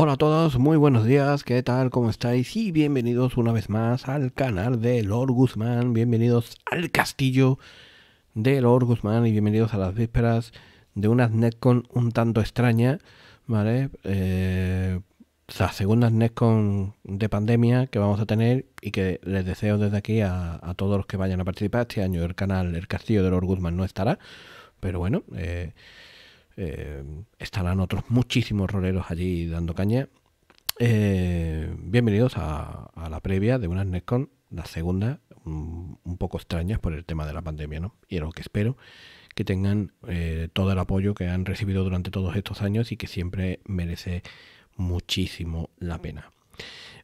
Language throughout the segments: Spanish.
Hola a todos, muy buenos días, ¿qué tal? ¿Cómo estáis? Y bienvenidos una vez más al canal de Lord Guzmán, bienvenidos al castillo de Lord Guzmán y bienvenidos a las vísperas de una NetCon un tanto extraña, ¿vale? Eh, las segundas NetCon de pandemia que vamos a tener y que les deseo desde aquí a, todos los que vayan a participar. Este año el canal El Castillo de Lord Guzmán no estará, pero bueno... Eh, eh, estarán otros muchísimos roleros allí dando caña. Eh, bienvenidos a, la previa de unas Netcon, la segunda, un, poco extrañas por el tema de la pandemia, ¿no? Y lo que espero que tengan eh, todo el apoyo que han recibido durante todos estos años y que siempre merece muchísimo la pena.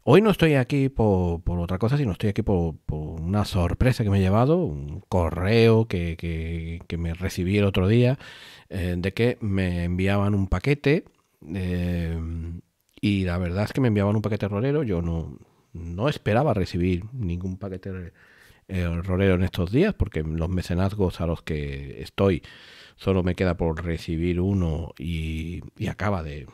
Hoy no estoy aquí por, otra cosa, sino estoy aquí por, una sorpresa que me he llevado, un correo que, me recibí el otro día, eh, de que me enviaban un paquete. Eh, y la verdad es que me enviaban un paquete rolero. Yo no, no esperaba recibir ningún paquete eh, rolero en estos días, porque los mecenazgos a los que estoy solo me queda por recibir uno y acaba de,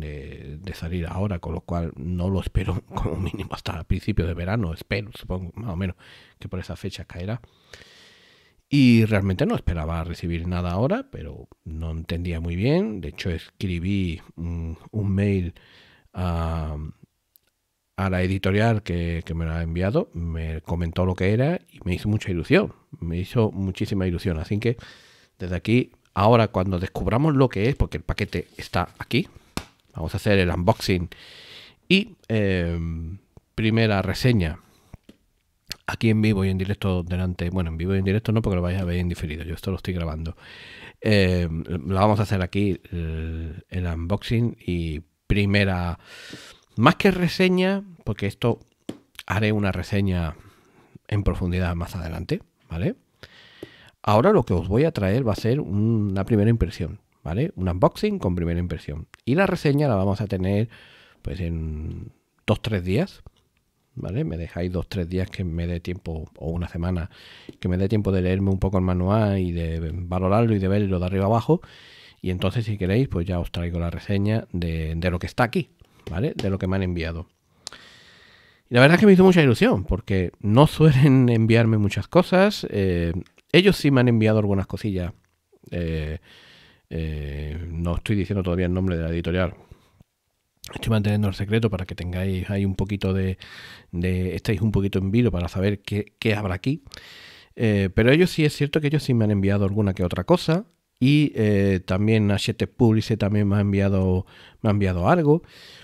de, salir ahora, con lo cual no lo espero como mínimo hasta principios principio de verano, espero, supongo, más o menos, que por esa fecha caerá. Y realmente no esperaba recibir nada ahora, pero no entendía muy bien. De hecho, escribí un, mail a, a, la editorial que, que me lo ha enviado, me comentó lo que era y me hizo mucha ilusión, me hizo muchísima ilusión. Así que desde aquí, ahora cuando descubramos lo que es, porque el paquete está aquí, Vamos a hacer el unboxing y em, primera reseña aquí en vivo y en directo delante, bueno, en vivo y en directo no porque lo vais a ver en diferido, yo esto lo estoy grabando. Eh, lo vamos a hacer aquí el, unboxing y primera, más que reseña, porque esto haré una reseña en profundidad más adelante, ¿vale? Ahora lo que os voy a traer va a ser una primera impresión, ¿vale? Un unboxing con primera impresión. Y la reseña la vamos a tener pues en dos, tres días. ¿Vale? Me dejáis dos, tres días que me dé tiempo, o una semana, que me dé tiempo de leerme un poco el manual y de valorarlo y de verlo de arriba abajo. Y entonces, si queréis, pues ya os traigo la reseña de, lo que está aquí, ¿vale? De lo que me han enviado. Y la verdad es que me hizo mucha ilusión, porque no suelen enviarme muchas cosas. Eh, ellos sí me han enviado algunas cosillas. Eh, eh, no estoy diciendo todavía el nombre de la editorial. Estoy manteniendo el secreto para que tengáis ahí un poquito de. Estáis un poquito en vilo para saber qué, habrá aquí. Eh, pero ellos sí es cierto que ellos sí me han enviado alguna que otra cosa. Y eh, también también 7 Publice también me ha enviado, me ha enviado algo.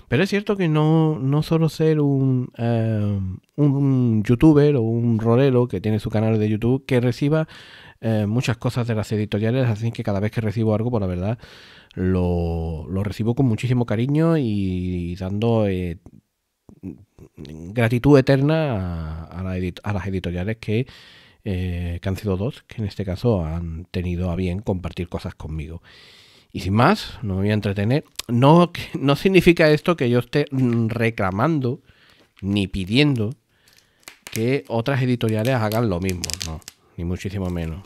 Pero es cierto que no, no solo ser un, un, un youtuber o un rolero que tiene su canal de YouTube que reciba eh, muchas cosas de las editoriales, así que cada vez que recibo algo, por pues la verdad, lo, recibo con muchísimo cariño y, dando eh, gratitud eterna a, las editoriales eh, que, han sido dos, que en este caso han tenido a bien compartir cosas conmigo. Y sin más, no me voy a entretener. No, no significa esto que yo esté reclamando ni pidiendo que otras editoriales hagan lo mismo, no ni muchísimo menos.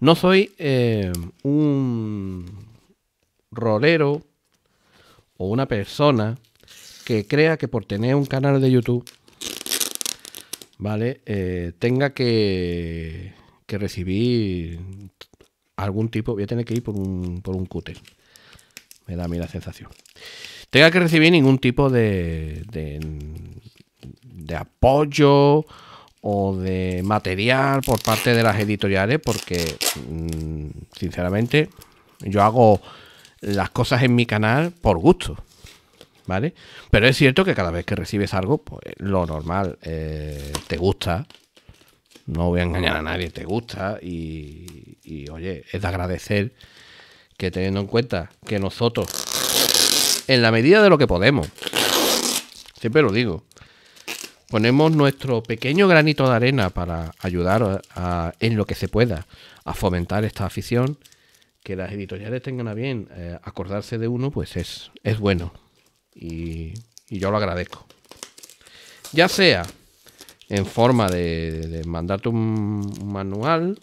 no soy eh, un rolero o una persona que crea que por tener un canal de YouTube, ¿vale? Eh, tenga que, que, recibir algún tipo, voy a tener que ir por un, por un cúter, me da a mí la sensación. Tenga que recibir ningún tipo de, de, de apoyo o de material por parte de las editoriales, porque mm, sinceramente yo hago las cosas en mi canal por gusto, ¿vale? Pero es cierto que cada vez que recibes algo, pues lo normal, eh, te gusta, no voy a engañar a nadie, te gusta y oye, es de agradecer que teniendo en cuenta que nosotros, en la medida de lo que podemos, siempre lo digo, ponemos nuestro pequeño granito de arena para ayudar en lo que se pueda a fomentar esta afición, que las editoriales tengan a bien eh, acordarse de uno, pues es, es bueno. Y, yo lo agradezco. Ya sea en forma de, mandarte un, manual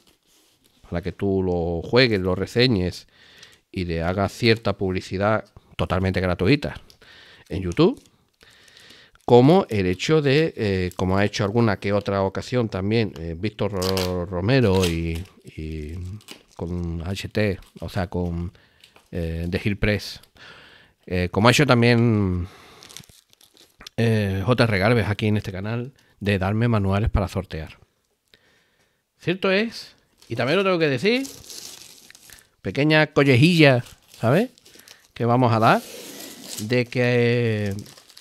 para que tú lo juegues, lo reseñes y le hagas cierta publicidad totalmente gratuita en YouTube como el hecho de, eh, como ha hecho alguna que otra ocasión también eh, Víctor Romero y, con HT, o sea, con eh, The Hill Press, eh, como ha hecho también J. Regalves aquí en este canal, de darme manuales para sortear. Cierto es, y también lo tengo que decir, pequeña collejilla, ¿sabes? Que vamos a dar de que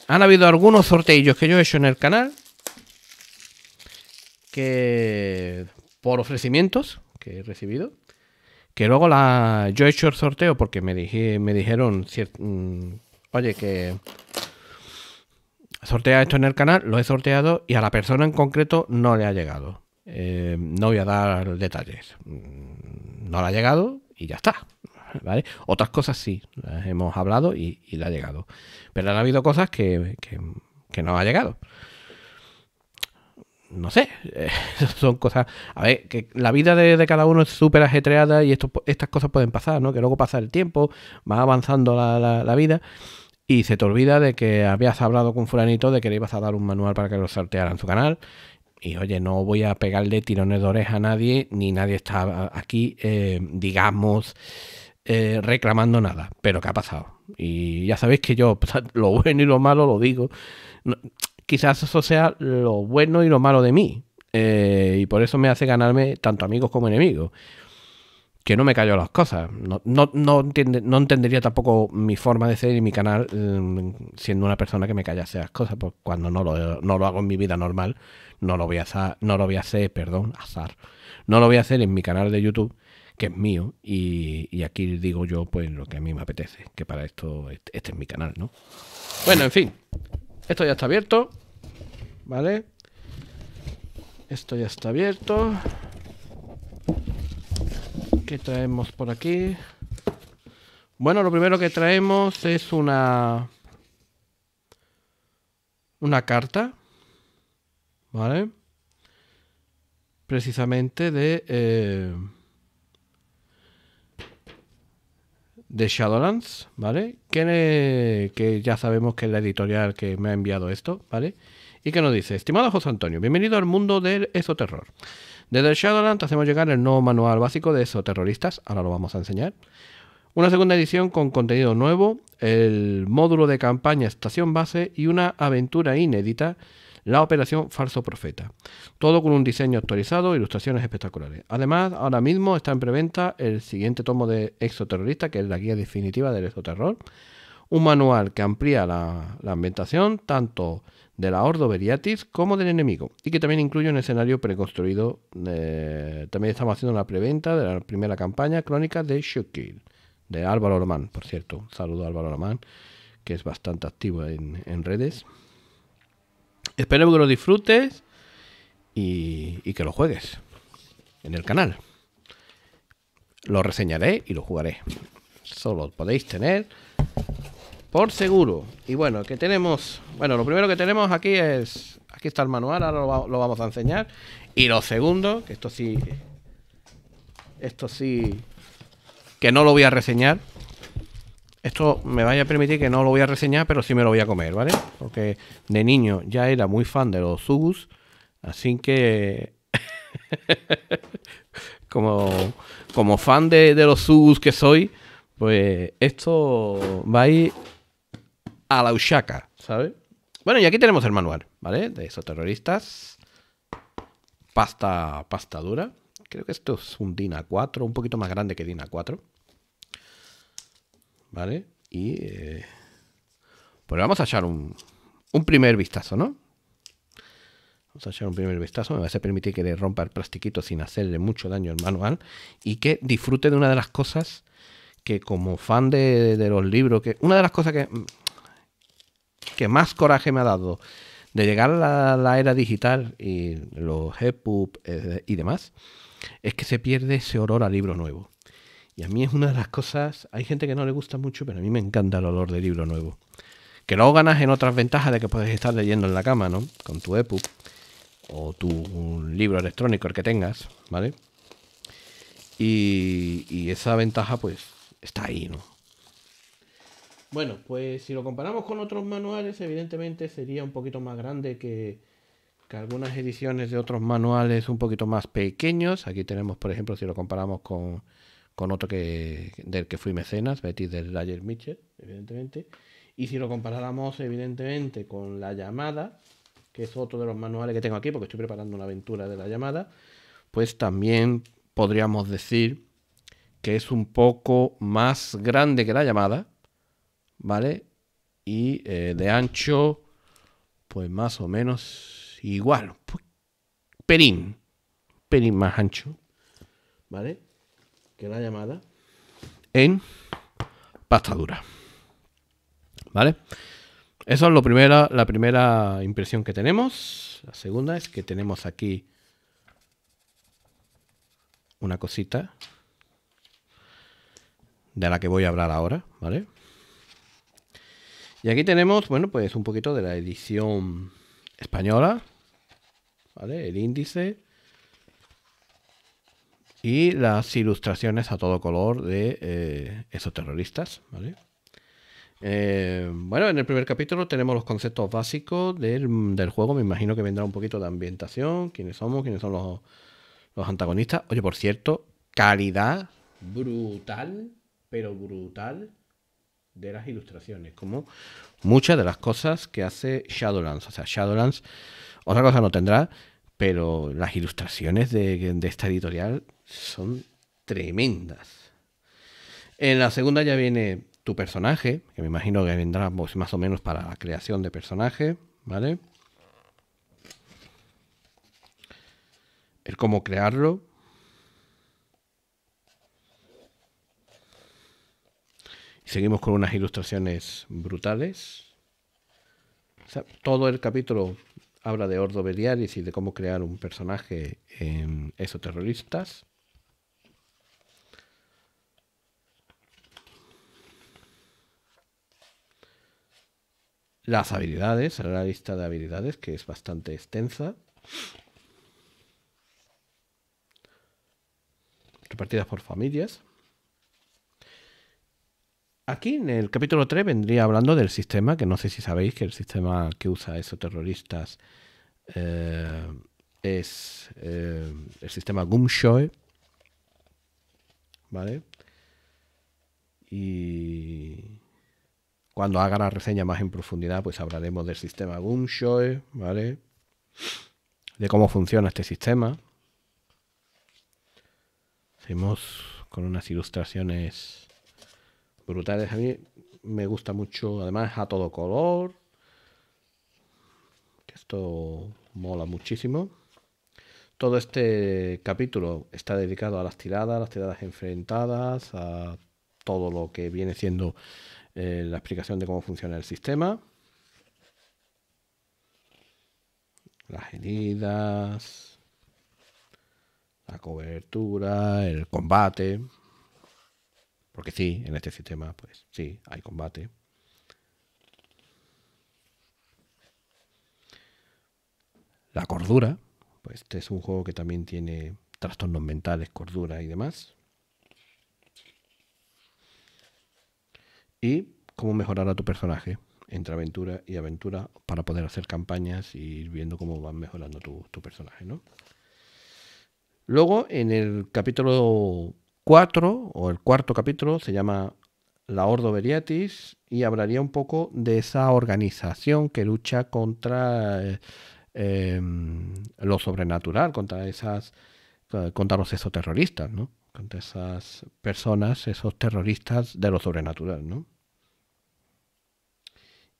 han habido algunos sorteillos que yo he hecho en el canal. Que por ofrecimientos que he recibido. Que luego la, yo he hecho el sorteo porque me, me dijeron, mm, oye, que sortea esto en el canal, lo he sorteado y a la persona en concreto no le ha llegado. Eh, no voy a dar detalles. Mm, no le ha llegado y ya está. Otras cosas sí, las hemos hablado y, y le ha llegado. Pero han habido cosas que, no ha llegado. No sé, son cosas... A ver, que la vida de, cada uno es súper ajetreada y estas cosas pueden pasar, ¿no? Que luego pasa el tiempo, va avanzando la, vida y se te olvida de que habías hablado con fulanito de que le ibas a dar un manual para que lo sorteara en su canal. Y oye, no voy a pegarle tirones de oreja a nadie, ni nadie está aquí, eh, digamos, eh, reclamando nada, pero ¿qué ha pasado? Y ya sabéis que yo lo bueno y lo malo lo digo. quizás eso sea lo bueno y lo malo de mí. Eh, y por eso me hace ganarme tanto amigos como enemigos. Que no me callo las cosas. No, no, entendería tampoco mi forma de ser y mi canal mm, siendo una persona que me callase las cosas. Porque cuando no lo, no lo hago en mi vida normal, no lo voy a hacer, no lo voy a hacer, perdón, azar. No lo voy a hacer en mi canal de YouTube que es mío y, aquí digo yo pues lo que a mí me apetece, que para esto este, es mi canal, ¿no? Bueno, en fin, esto ya está abierto, ¿vale? Esto ya está abierto. ¿Qué traemos por aquí? Bueno, lo primero que traemos es una una carta, ¿vale? Precisamente de eh, de Shadowlands, ¿vale? Que, que ya sabemos que es la editorial que me ha enviado esto, ¿vale? Y que nos dice, estimado José Antonio, bienvenido al mundo del esoterror. Desde Shadowlands hacemos llegar el nuevo manual básico de esoterroristas, ahora lo vamos a enseñar. Una segunda edición con contenido nuevo, el módulo de campaña Estación Base y una aventura inédita la operación Falso Profeta. Todo con un diseño actualizado, ilustraciones espectaculares. Además, ahora mismo está en preventa el siguiente tomo de Exoterrorista, que es la guía definitiva del exoterror. Un manual que amplía la, ambientación tanto de la Ordo Veriatis como del enemigo y que también incluye un escenario preconstruido. Eh, también estamos haciendo una preventa de la primera campaña crónica de Shukil, de Álvaro Román, por cierto. saludo a Álvaro Román, que es bastante activo en redes. Espero que lo disfrutes y, que lo juegues en el canal. Lo reseñaré y lo jugaré. Solo podéis tener por seguro. Y bueno, que tenemos. Bueno, lo primero que tenemos aquí es. Aquí está el manual, ahora lo, lo, vamos a enseñar. Y lo segundo, que esto sí. Esto sí. Que no lo voy a reseñar. Esto me vaya a permitir que no lo voy a reseñar, pero sí me lo voy a comer, ¿vale? Porque de niño ya era muy fan de los subus. así que... como, como fan de, los subus que soy, pues esto va a ir a la Ushaka, ¿sabes? Bueno, y aquí tenemos el manual, ¿vale? De esos terroristas. Pasta, pasta dura. Creo que esto es un DINA 4, un poquito más grande que DINA 4. ¿vale? Y eh, pues vamos a echar un, primer vistazo, ¿no? Vamos a echar un primer vistazo. Me va a permitir que le rompa el plastiquito sin hacerle mucho daño al manual y que disfrute de una de las cosas que como fan de, los libros, que una de las cosas que, que más coraje me ha dado de llegar a la, era digital y los EPUB eh, y demás, es que se pierde ese olor a libro nuevo. Y a mí es una de las cosas, hay gente que no le gusta mucho, pero a mí me encanta el olor de libro nuevo. Que luego ganas en otras ventajas de que puedes estar leyendo en la cama, ¿no? Con tu EPUB o tu libro electrónico, el que tengas, ¿vale? Y, esa ventaja, pues, está ahí, ¿no? Bueno, pues si lo comparamos con otros manuales, evidentemente sería un poquito más grande que, que, algunas ediciones de otros manuales un poquito más pequeños. Aquí tenemos, por ejemplo, si lo comparamos con con otro que, del que fui mecenas, Betty de Ayer Mitchell, evidentemente. Y si lo comparáramos, evidentemente, con La Llamada, que es otro de los manuales que tengo aquí, porque estoy preparando una aventura de La Llamada, pues también podríamos decir que es un poco más grande que La Llamada, ¿vale? Y eh, de ancho, pues más o menos igual, perín, perín más ancho, ¿vale? que la llamada en pasta dura. ¿Vale? Eso es lo primera, la primera impresión que tenemos. La segunda es que tenemos aquí una cosita de la que voy a hablar ahora, ¿vale? Y aquí tenemos, bueno, pues un poquito de la edición española, ¿vale? El índice, y las ilustraciones a todo color de eh, esos terroristas. ¿vale? Eh, bueno, en el primer capítulo tenemos los conceptos básicos mm, del, juego. Me imagino que vendrá un poquito de ambientación, quiénes somos, quiénes son los, los antagonistas. Oye, por cierto, calidad brutal, pero brutal de las ilustraciones, como muchas de las cosas que hace Shadowlands. O sea, Shadowlands, otra cosa no tendrá, pero las ilustraciones de, esta editorial son tremendas. En la segunda ya viene tu personaje, que me imagino que vendrá pues, más o menos para la creación de personaje, ¿vale? El cómo crearlo. Y seguimos con unas ilustraciones brutales. todo el capítulo habla de Ordo Beliaris y de cómo crear un personaje en em, exoterroristas. Las habilidades, la lista de habilidades que es bastante extensa. Repartidas por familias. Aquí en el capítulo 3 vendría hablando del sistema, que no sé si sabéis que el sistema que usa esos terroristas eh, es eh, el sistema Gumshoe. ¿Vale? Y cuando haga la reseña más en profundidad, pues hablaremos del sistema Gumshoe, ¿vale? De cómo funciona este sistema. Hacemos con unas ilustraciones brutales. A mí me gusta mucho, además a todo color. esto mola muchísimo. Todo este capítulo está dedicado a las tiradas, las tiradas enfrentadas, a todo lo que viene siendo eh, la explicación de cómo funciona el sistema. Las heridas, la cobertura, el combate. Porque sí, en este sistema, pues sí, hay combate. La cordura, pues este es un juego que también tiene trastornos mentales, cordura y demás. Y cómo mejorar a tu personaje entre aventura y aventura para poder hacer campañas y ir viendo cómo van mejorando tu, tu personaje, ¿no? Luego, en el capítulo 4 o el cuarto capítulo se llama La Ordo Verietis y hablaría un poco de esa organización que lucha contra eh, em, lo sobrenatural, contra esas contra los esos terroristas, Contra esas personas, esos terroristas de lo sobrenatural, ¿no?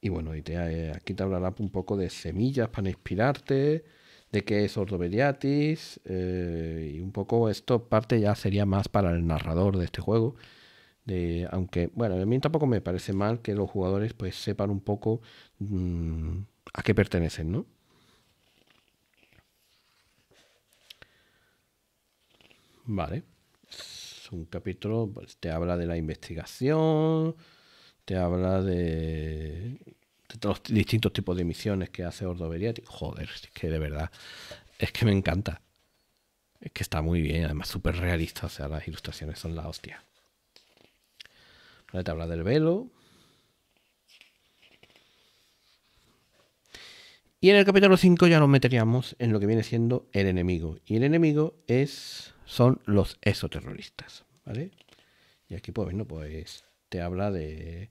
Y bueno, y eh, aquí te hablará un poco de semillas para inspirarte, de qué es ordo eh, y un poco esto parte ya sería más para el narrador de este juego. De, aunque, bueno, a mí tampoco me parece mal que los jugadores pues sepan un poco mm, a qué pertenecen, ¿no? Vale. Es un capítulo, pues, te habla de la investigación, te habla de de todos los distintos tipos de emisiones que hace Ordo Joder, es que de verdad, es que me encanta. Es que está muy bien, además súper realista, o sea, las ilustraciones son la hostia. La tabla del velo. Y en el capítulo 5 ya nos meteríamos en lo que viene siendo el enemigo. Y el enemigo es son los exoterroristas, ¿vale? Y aquí pues bueno, pues te habla de,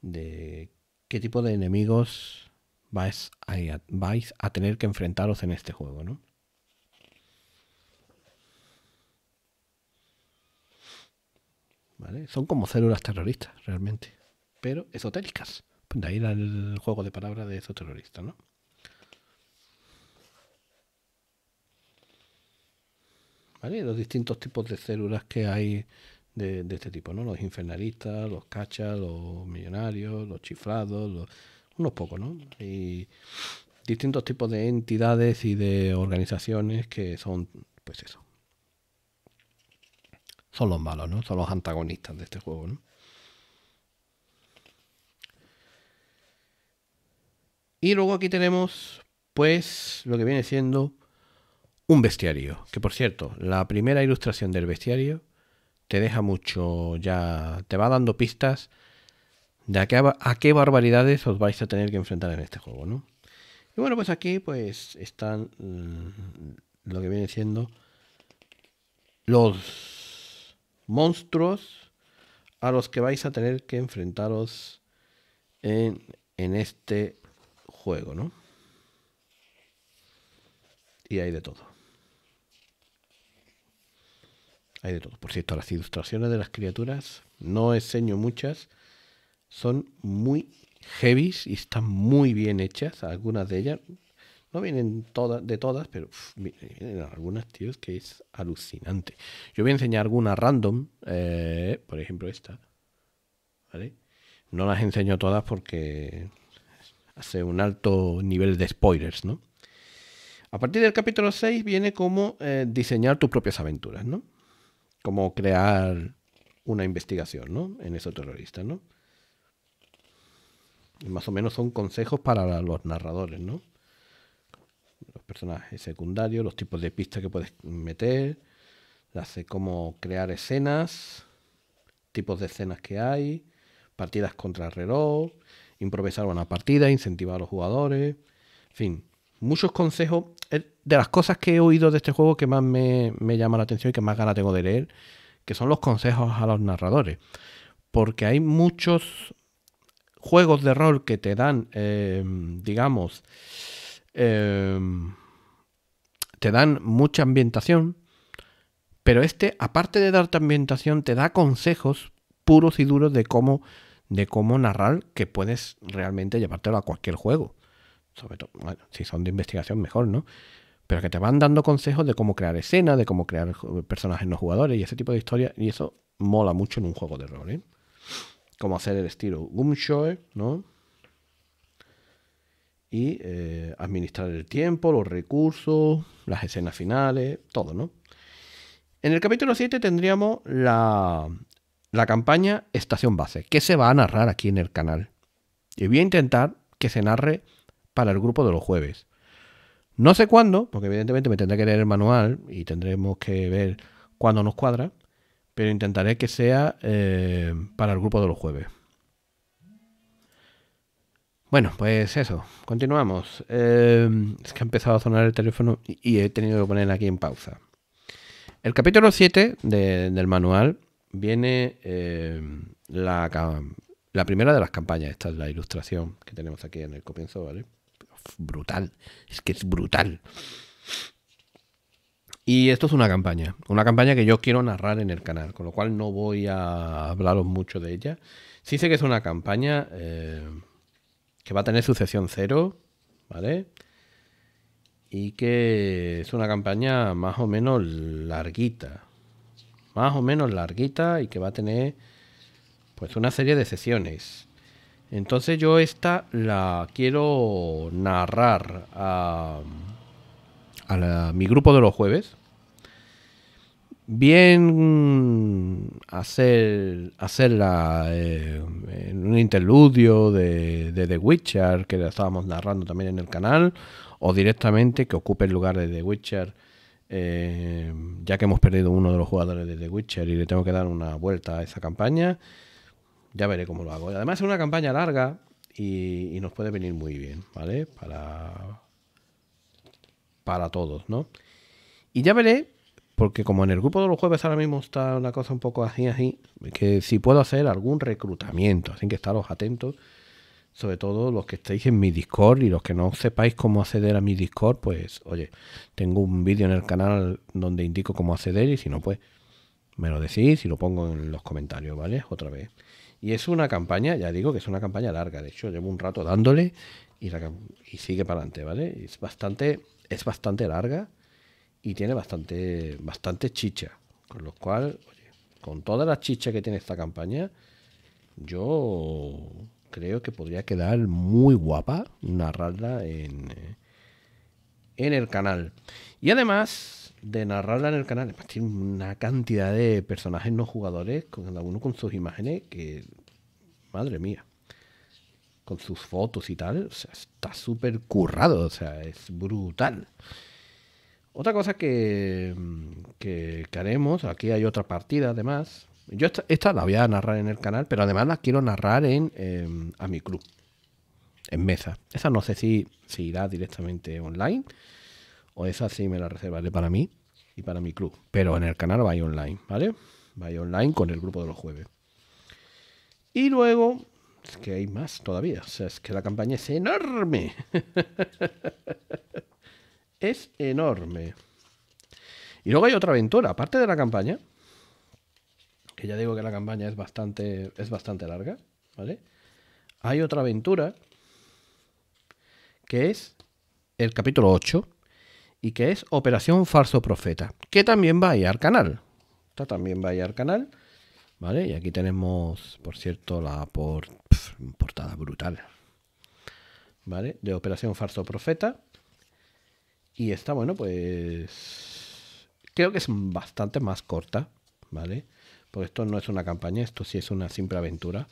de qué tipo de enemigos vais a, tener que enfrentaros en este juego, Son como células terroristas, realmente, pero esotéricas. De ahí el juego de palabras de esos terroristas, ¿no? ¿Vale? Los distintos tipos de células que hay de, este tipo, ¿no? Los infernalistas, los cachas, los millonarios, los chiflados, los, unos pocos, ¿no? Y distintos tipos de entidades y de organizaciones que son, pues eso. Son los malos, ¿no? Son los antagonistas de este juego, ¿no? Y luego aquí tenemos, pues, lo que viene siendo un bestiario. Que por cierto, la primera ilustración del bestiario te deja mucho, ya te va dando pistas de a qué, barbaridades os vais a tener que enfrentar en este juego, ¿no? Y bueno, pues aquí pues están mm, lo que viene siendo los monstruos a los que vais a tener que enfrentaros en, en este juego, ¿no? Y hay de todo. Hay de todo. Por cierto, las ilustraciones de las criaturas, no enseño muchas, son muy heavy y están muy bien hechas. Algunas de ellas, no vienen todas, de todas, pero vienen algunas, tíos, que es alucinante. Yo voy a enseñar alguna random, eh, por ejemplo esta. No las enseño todas porque hace un alto nivel de spoilers, ¿no? A partir del capítulo 6 viene como eh, diseñar tus propias aventuras, ¿no? como crear una investigación, ¿no? En esos terroristas, ¿no? más o menos son consejos para los narradores, ¿no? Los personajes secundarios, los tipos de pistas que puedes meter, hace cómo crear escenas, tipos de escenas que hay, partidas contra reloj, improvisar una partida, incentivar a los jugadores, en fin, muchos consejos. Eh, de las cosas que he oído de este juego que más me, llama la atención y que más ganas tengo de leer, que son los consejos a los narradores. Porque hay muchos juegos de rol que te dan, eh, digamos, eh, te dan mucha ambientación, pero este, aparte de darte ambientación, te da consejos puros y duros de cómo, de cómo narrar que puedes realmente llevártelo a cualquier juego sobre todo, bueno, si son de investigación mejor, ¿no? Pero que te van dando consejos de cómo crear escenas, de cómo crear personajes no jugadores y ese tipo de historias, y eso mola mucho en un juego de rol, ¿eh? Cómo hacer el estilo Gumshoe, ¿no? Y eh, administrar el tiempo, los recursos, las escenas finales, todo, ¿no? En el capítulo 7 tendríamos la, la campaña Estación Base, que se va a narrar aquí en el canal. Y voy a intentar que se narre para el grupo de los jueves. No sé cuándo, porque evidentemente me tendré que leer el manual y tendremos que ver cuándo nos cuadra, pero intentaré que sea eh, para el grupo de los jueves. Bueno, pues eso, continuamos. Eh, es que ha empezado a sonar el teléfono y, he tenido que poner aquí en pausa. El capítulo 7 del manual viene eh, la, la, primera de las campañas, esta es la ilustración que tenemos aquí en el comienzo, ¿vale? brutal. Es que es brutal. Y esto es una campaña, una campaña que yo quiero narrar en el canal, con lo cual no voy a hablaros mucho de ella. Sí sé que es una campaña eh, que va a tener sucesión cero, ¿vale? Y que es una campaña más o menos larguita, más o menos larguita y que va a tener pues una serie de sesiones. Entonces yo esta la quiero narrar a, mi grupo de los jueves. Bien hacer, hacerla eh, en un interludio de, The Witcher que la estábamos narrando también en el canal o directamente que ocupe el lugar de The Witcher eh, ya que hemos perdido uno de los jugadores de The Witcher y le tengo que dar una vuelta a esa campaña ya veré cómo lo hago. Además es una campaña larga y, nos puede venir muy bien, ¿vale? Para, para todos, ¿no? Y ya veré, porque como en el grupo de los jueves ahora mismo está una cosa un poco así, así, que si puedo hacer algún reclutamiento, así que estaros atentos, sobre todo los que estáis en mi Discord y los que no sepáis cómo acceder a mi Discord, pues oye, tengo un vídeo en el canal donde indico cómo acceder y si no, pues me lo decís y lo pongo en los comentarios, ¿vale? Otra vez. Y es una campaña, ya digo que es una campaña larga, de hecho llevo un rato dándole y, y sigue para adelante, ¿vale? Es bastante, es bastante larga y tiene bastante, bastante chicha, con lo cual, oye, con toda la chicha que tiene esta campaña, yo creo que podría quedar muy guapa narrarla en, en el canal. Y además, de narrarla en el canal. Además, tiene una cantidad de personajes no jugadores, cada uno con sus imágenes, que. Madre mía. Con sus fotos y tal. O sea, está súper currado. O sea, es brutal. Otra cosa que, que, haremos, aquí hay otra partida además. Yo esta, esta, la voy a narrar en el canal, pero además la quiero narrar en, em, a mi club, en mesa. Esa no sé si, si irá directamente online o esa sí me la reservaré para mí y para mi club. Pero en el canal vaya Online, ¿vale? Vaya Online con el grupo de los jueves. Y luego, es que hay más todavía. O sea, es que la campaña es enorme. es enorme. Y luego hay otra aventura, aparte de la campaña, que ya digo que la campaña es bastante, es bastante larga, ¿vale? Hay otra aventura que es el capítulo 8, y que es Operación Falso Profeta, que también va a ir al canal. Esta también va a ir al canal. ¿Vale? Y aquí tenemos, por cierto, la portada brutal. ¿Vale? De Operación Falso Profeta. Y esta, bueno, pues. Creo que es bastante más corta, ¿vale? Porque esto no es una campaña, esto sí es una simple aventura.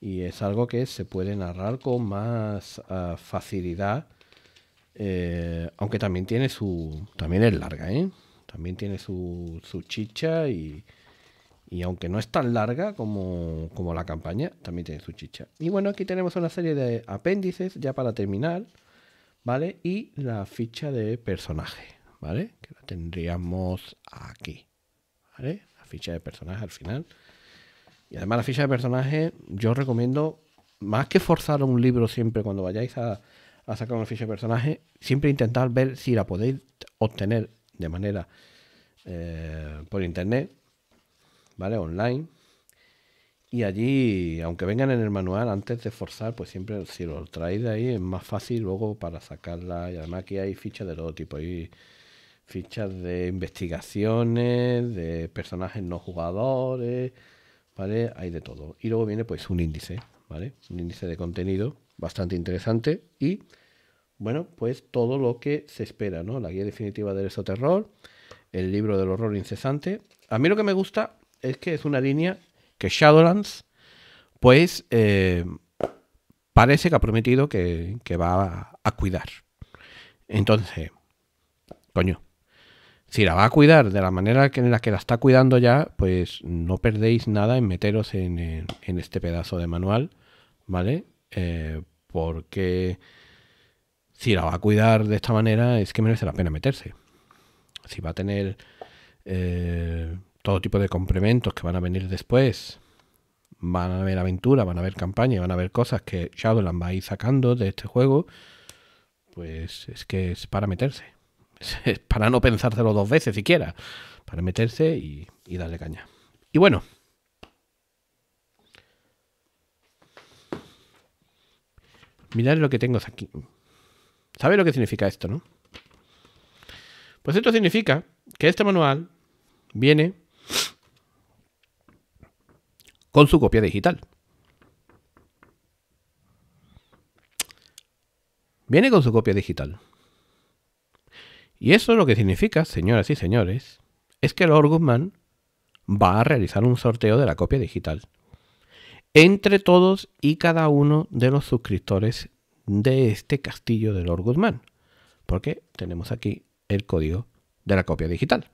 Y es algo que se puede narrar con más ah, facilidad eh, aunque también tiene su. También es larga, ¿eh? También tiene su, su chicha y. Y aunque no es tan larga como, como la campaña, también tiene su chicha. Y bueno, aquí tenemos una serie de apéndices ya para terminar, ¿vale? Y la ficha de personaje, ¿vale? Que la tendríamos aquí, ¿vale? La ficha de personaje al final. Y además la ficha de personaje yo recomiendo, más que forzar un libro siempre cuando vayáis a, a sacar una ficha de personaje, siempre intentar ver si la podéis obtener de manera eh, por internet, ¿vale? Online. Y allí, aunque vengan en el manual, antes de forzar, pues siempre si lo traéis de ahí es más fácil luego para sacarla. Y además aquí hay fichas de todo tipo. Hay fichas de investigaciones, de personajes no jugadores, ¿vale? Hay de todo. Y luego viene pues un índice, ¿vale? Un índice de contenido bastante interesante y bueno, pues todo lo que se espera, ¿no? La guía definitiva del terror el libro del horror incesante. A mí lo que me gusta es que es una línea que Shadowlands, pues eh, parece que ha prometido que, va a, cuidar. Entonces, coño, si la va a cuidar de la manera en la que la está cuidando ya, pues no perdéis nada en meteros en este pedazo de manual, ¿vale? Eh, porque si la va a cuidar de esta manera es que merece la pena meterse. Si va a tener eh, todo tipo de complementos que van a venir después, van a haber aventuras, van a haber campañas, van a haber cosas que Shadowland va a ir sacando de este juego, pues es que es para meterse. Es para no pensárselo dos veces siquiera, para meterse y darle caña. Y bueno, Mirad lo que tengo aquí. ¿Sabe lo que significa esto, no? Pues esto significa que este manual viene con su copia digital. Viene con su copia digital. Y eso lo que significa, señoras y señores, es que Lord Guzmán va a realizar un sorteo de la copia digital entre todos y cada uno de los suscriptores de este castillo de Lord Guzmán, porque tenemos aquí el código de la copia digital.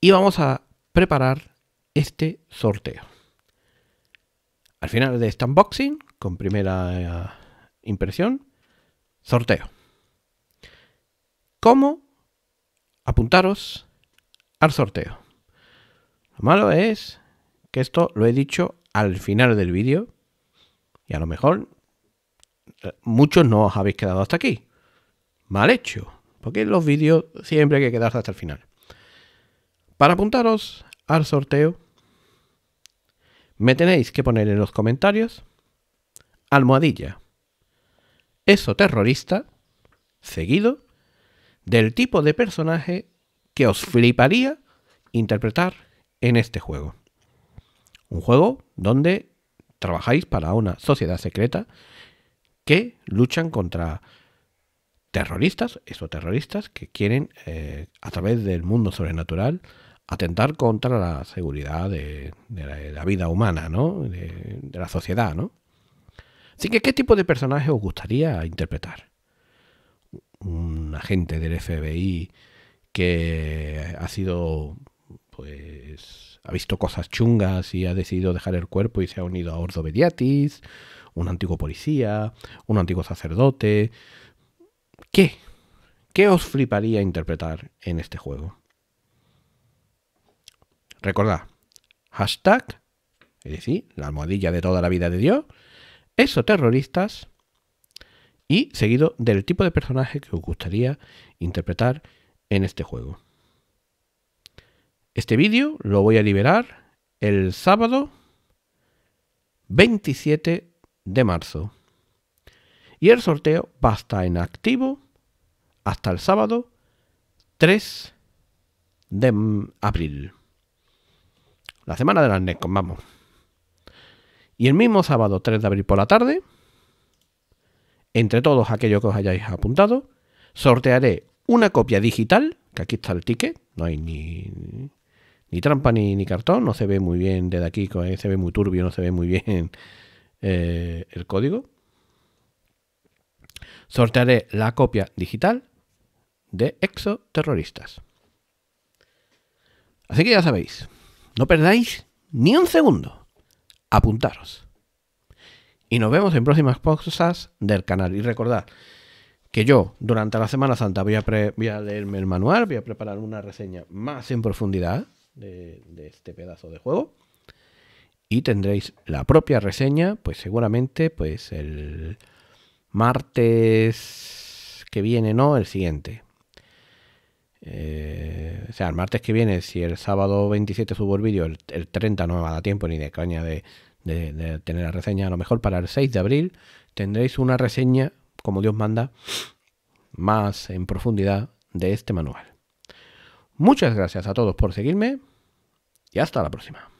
Y vamos a preparar este sorteo. Al final de este unboxing, con primera eh, impresión, sorteo. ¿Cómo apuntaros al sorteo? Lo malo es que esto lo he dicho al final del vídeo y a lo mejor eh, muchos no os habéis quedado hasta aquí. Mal hecho, porque los vídeos siempre hay que quedarse hasta el final. Para apuntaros al sorteo, me tenéis que poner en los comentarios almohadilla. Eso terrorista, seguido del tipo de personaje que os fliparía interpretar en este juego. Un juego donde trabajáis para una sociedad secreta que luchan contra terroristas, esos terroristas que quieren, eh, a través del mundo sobrenatural, atentar contra la seguridad de, la, vida humana, ¿no? De, la sociedad, Así que, ¿qué tipo de personaje os gustaría interpretar? Un agente del FBI que ha sido pues ha visto cosas chungas y ha decidido dejar el cuerpo y se ha unido a Ordo Bediatis, un antiguo policía, un antiguo sacerdote. ¿Qué? ¿Qué os fliparía interpretar en este juego? Recordad, hashtag, es decir, la almohadilla de toda la vida de Dios, terroristas y seguido del tipo de personaje que os gustaría interpretar en este juego. Este vídeo lo voy a liberar el sábado 27 de marzo. Y el sorteo va a en activo hasta el sábado 3 de abril. La semana de las NECOM, vamos. Y el mismo sábado 3 de abril por la tarde, entre todos aquellos que os hayáis apuntado, sortearé una copia digital, que aquí está el ticket, no hay ni, ni trampa ni, cartón, no se ve muy bien desde aquí, eh, se ve muy turbio, no se ve muy bien eh, el código. Sortearé la copia digital de Exoterroristas. Así que ya sabéis, no perdáis ni un segundo. Apuntaros. Y nos vemos en próximas cosas del canal. Y recordad que yo durante la Semana Santa voy a leerme el manual, voy a preparar una reseña más en profundidad de, este pedazo de juego. Y tendréis la propia reseña, pues seguramente, pues el martes que viene, ¿no? El siguiente. Eh, o sea, el martes que viene, si el sábado 27 subo el vídeo, el, 30 no me va a dar tiempo ni de caña de, tener la reseña. A lo mejor para el 6 de abril tendréis una reseña, como Dios manda, más en profundidad de este manual. Muchas gracias a todos por seguirme y hasta la próxima.